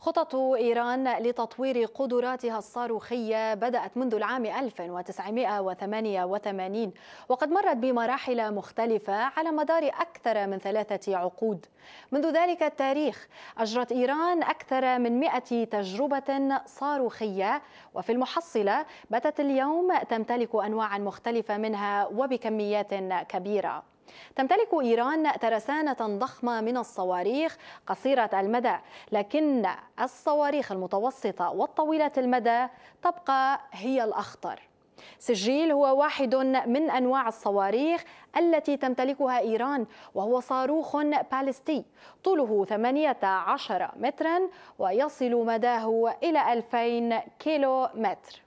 خطط إيران لتطوير قدراتها الصاروخية بدأت منذ العام 1988 وقد مرت بمراحل مختلفة على مدار أكثر من ثلاثة عقود منذ ذلك التاريخ أجرت إيران أكثر من 100 تجربة صاروخية وفي المحصلة باتت اليوم تمتلك أنواعا مختلفة منها وبكميات كبيرة تمتلك إيران ترسانة ضخمة من الصواريخ قصيرة المدى لكن الصواريخ المتوسطة والطويلة المدى تبقى هي الأخطر سجيل هو واحد من أنواع الصواريخ التي تمتلكها إيران وهو صاروخ باليستي طوله 18 مترا ويصل مداه إلى 2000 كيلو متر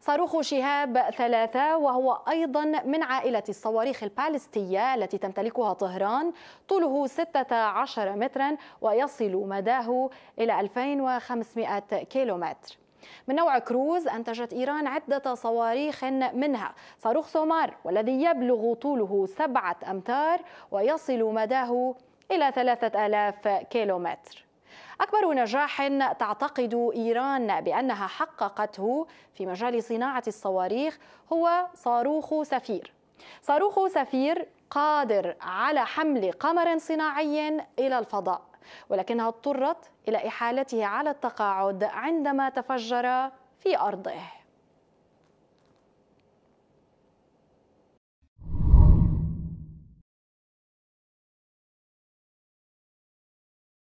صاروخ شهاب ثلاثة وهو أيضا من عائلة الصواريخ البالستية التي تمتلكها طهران طوله 16 مترا ويصل مداه إلى 2500 كيلومتر من نوع كروز أنتجت إيران عدة صواريخ منها صاروخ سومار والذي يبلغ طوله سبعة أمتار ويصل مداه إلى 3000 كيلومتر أكبر نجاح تعتقد إيران بأنها حققته في مجال صناعة الصواريخ هو صاروخ سفير صاروخ سفير قادر على حمل قمر صناعي إلى الفضاء ولكنها اضطرت إلى إحالته على التقاعد عندما تفجر في أرضه